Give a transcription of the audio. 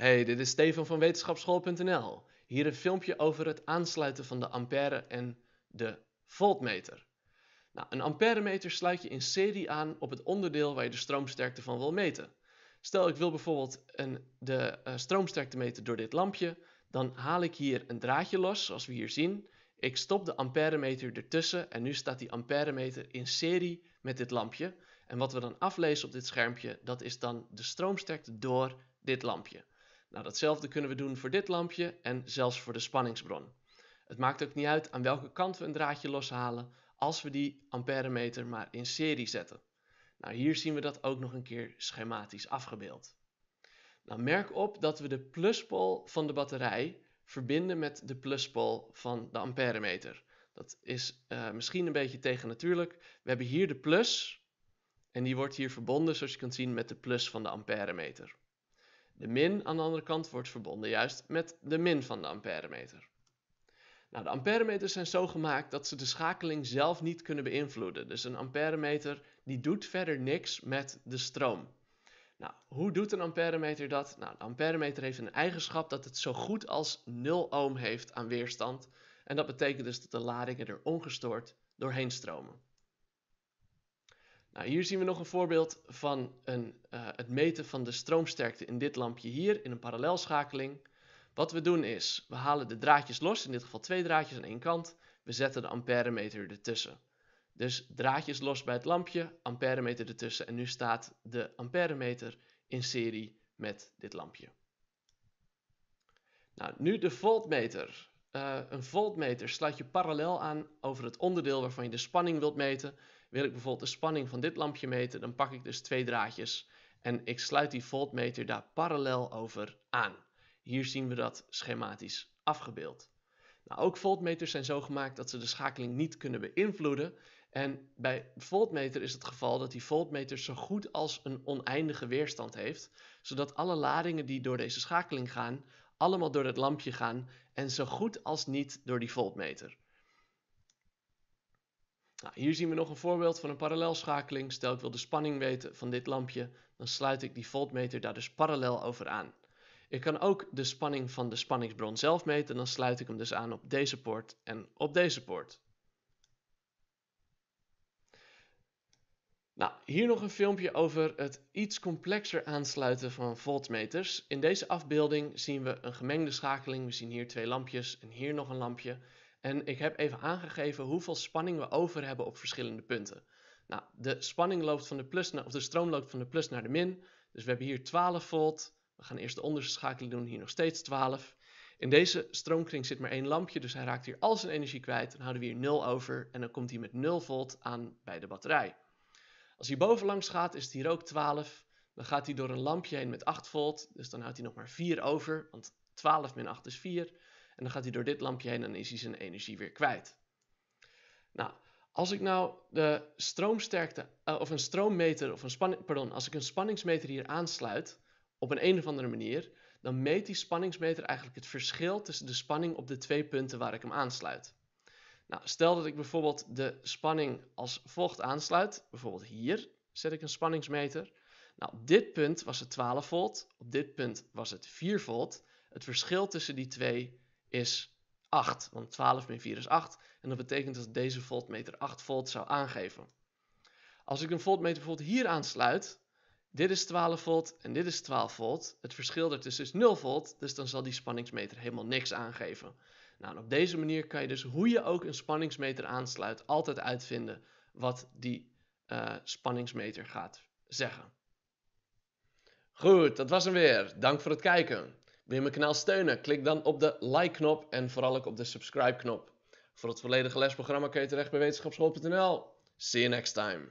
Hey, dit is Steven van wetenschapschool.nl. Hier een filmpje over het aansluiten van de ampère en de voltmeter. Nou, een amperemeter sluit je in serie aan op het onderdeel waar je de stroomsterkte van wil meten. Stel ik wil bijvoorbeeld een, de eh, stroomsterkte meten door dit lampje, dan haal ik hier een draadje los, zoals we hier zien. Ik stop de amperemeter ertussen en nu staat die amperemeter in serie met dit lampje. En wat we dan aflezen op dit schermpje, dat is dan de stroomsterkte door dit lampje. Nou, datzelfde kunnen we doen voor dit lampje en zelfs voor de spanningsbron. Het maakt ook niet uit aan welke kant we een draadje loshalen, als we die amperemeter maar in serie zetten. Nou, hier zien we dat ook nog een keer schematisch afgebeeld. Nou, merk op dat we de pluspol van de batterij verbinden met de pluspol van de amperemeter. Dat is eh, misschien een beetje tegennatuurlijk. We hebben hier de plus en die wordt hier verbonden, zoals je kunt zien, met de plus van de amperemeter. De min aan de andere kant wordt verbonden juist met de min van de amperemeter. Nou, de amperemeters zijn zo gemaakt dat ze de schakeling zelf niet kunnen beïnvloeden. Dus een amperemeter die doet verder niks met de stroom. Nou, hoe doet een amperemeter dat? Nou, de amperemeter heeft een eigenschap dat het zo goed als 0 ohm heeft aan weerstand. En dat betekent dus dat de ladingen er ongestoord doorheen stromen. Nou, hier zien we nog een voorbeeld van een, eh, het meten van de stroomsterkte in dit lampje hier in een parallelschakeling. Wat we doen is, we halen de draadjes los, in dit geval twee draadjes aan één kant. We zetten de amperemeter ertussen. Dus draadjes los bij het lampje, amperemeter ertussen en nu staat de amperemeter in serie met dit lampje. Nou, nu de voltmeter. Eh, een voltmeter sluit je parallel aan over het onderdeel waarvan je de spanning wilt meten. Wil ik bijvoorbeeld de spanning van dit lampje meten, dan pak ik dus twee draadjes en ik sluit die voltmeter daar parallel over aan. Hier zien we dat schematisch afgebeeld. Nou, ook voltmeters zijn zo gemaakt dat ze de schakeling niet kunnen beïnvloeden. En bij voltmeter is het geval dat die voltmeter zo goed als een oneindige weerstand heeft, zodat alle ladingen die door deze schakeling gaan, allemaal door het lampje gaan en zo goed als niet door die voltmeter. Nou, hier zien we nog een voorbeeld van een parallelschakeling. Stel ik wil de spanning weten van dit lampje, dan sluit ik die voltmeter daar dus parallel over aan. Ik kan ook de spanning van de spanningsbron zelf meten, dan sluit ik hem dus aan op deze poort en op deze poort. Nou, hier nog een filmpje over het iets complexer aansluiten van voltmeters. In deze afbeelding zien we een gemengde schakeling. We zien hier twee lampjes en hier nog een lampje. En ik heb even aangegeven hoeveel spanning we over hebben op verschillende punten. Nou, de spanning loopt van de plus naar, of de stroom loopt van de plus naar de min. Dus we hebben hier 12 volt. We gaan eerst de onderste schakeling doen, hier nog steeds 12. In deze stroomkring zit maar één lampje, dus hij raakt hier al zijn energie kwijt. Dan houden we hier 0 over en dan komt hij met 0 volt aan bij de batterij. Als hij bovenlangs gaat, is het hier ook 12. Dan gaat hij door een lampje heen met 8 volt, dus dan houdt hij nog maar 4 over, want 12 min 8 is 4. En dan gaat hij door dit lampje heen en is hij zijn energie weer kwijt. Nou, als ik nou de stroomsterkte, eh, of een stroommeter, of een spanning, pardon, als ik een spanningsmeter hier aansluit, op een, een of andere manier, dan meet die spanningsmeter eigenlijk het verschil tussen de spanning op de twee punten waar ik hem aansluit. Nou, stel dat ik bijvoorbeeld de spanning als volgt aansluit, bijvoorbeeld hier zet ik een spanningsmeter. Nou, op dit punt was het 12 volt, op dit punt was het 4 volt. Het verschil tussen die twee is 8, want 12 min 4 is 8. En dat betekent dat deze voltmeter 8 volt zou aangeven. Als ik een voltmeter bijvoorbeeld hier aansluit, dit is 12 volt en dit is 12 volt. Het verschil daartussen is 0 volt, dus dan zal die spanningsmeter helemaal niks aangeven. Nou, en op deze manier kan je dus hoe je ook een spanningsmeter aansluit, altijd uitvinden wat die eh, spanningsmeter gaat zeggen. Goed, dat was hem weer. Dank voor het kijken. Wil je mijn kanaal steunen? Klik dan op de like-knop en vooral ook op de subscribe-knop. Voor het volledige lesprogramma kun je terecht bij wetenschapschool.nl. See you next time.